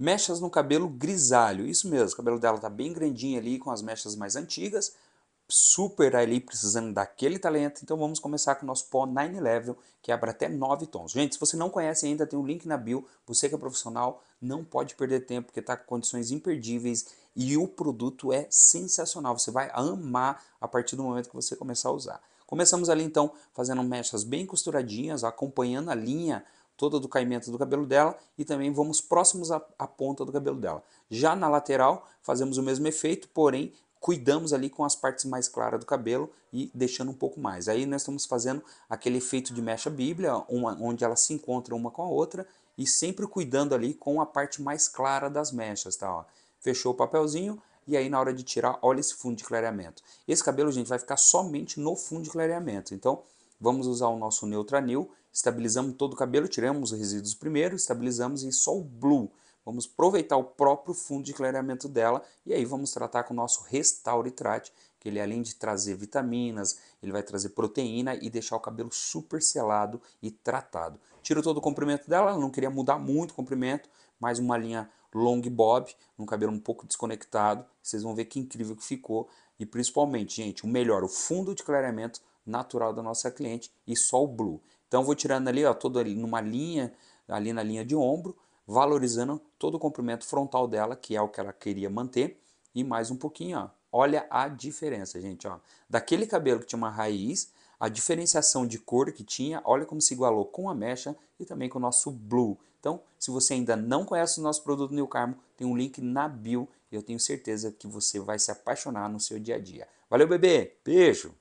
mechas no cabelo grisalho. Isso mesmo, o cabelo dela tá bem grandinho ali, com as mechas mais antigas, super ali precisando daquele talento. Então vamos começar com o nosso pó 9 Level, que abre até 9 tons. Gente, se você não conhece ainda, tem um link na bio. Você que é profissional, não pode perder tempo, porque está com condições imperdíveis e o produto é sensacional. Você vai amar a partir do momento que você começar a usar. Começamos ali então fazendo mechas bem costuradinhas, acompanhando a linha toda do caimento do cabelo dela e também vamos próximos à, à ponta do cabelo dela. Já na lateral, fazemos o mesmo efeito, porém cuidamos ali com as partes mais claras do cabelo e deixando um pouco mais. Aí nós estamos fazendo aquele efeito de mecha bíblia, uma, onde ela se encontra uma com a outra e sempre cuidando ali com a parte mais clara das mechas, tá? Ó. Fechou o papelzinho e aí na hora de tirar, olha esse fundo de clareamento. Esse cabelo, gente, vai ficar somente no fundo de clareamento. Então, Vamos usar o nosso neutranil, estabilizamos todo o cabelo, tiramos os resíduos primeiro, estabilizamos em sol blue. Vamos aproveitar o próprio fundo de clareamento dela e aí vamos tratar com o nosso Restauritrate, Trate, que ele além de trazer vitaminas, ele vai trazer proteína e deixar o cabelo super selado e tratado. Tiro todo o comprimento dela, não queria mudar muito o comprimento, mais uma linha long bob, um cabelo um pouco desconectado. Vocês vão ver que incrível que ficou. E principalmente, gente, o melhor, o fundo de clareamento natural da nossa cliente e só o blue. Então vou tirando ali, ó, todo ali numa linha, ali na linha de ombro, valorizando todo o comprimento frontal dela, que é o que ela queria manter, e mais um pouquinho, ó. Olha a diferença, gente, ó. Daquele cabelo que tinha uma raiz, a diferenciação de cor que tinha, olha como se igualou com a mecha e também com o nosso blue. Então, se você ainda não conhece o nosso produto New Carmo, tem um link na bio eu tenho certeza que você vai se apaixonar no seu dia a dia. Valeu, bebê! Beijo!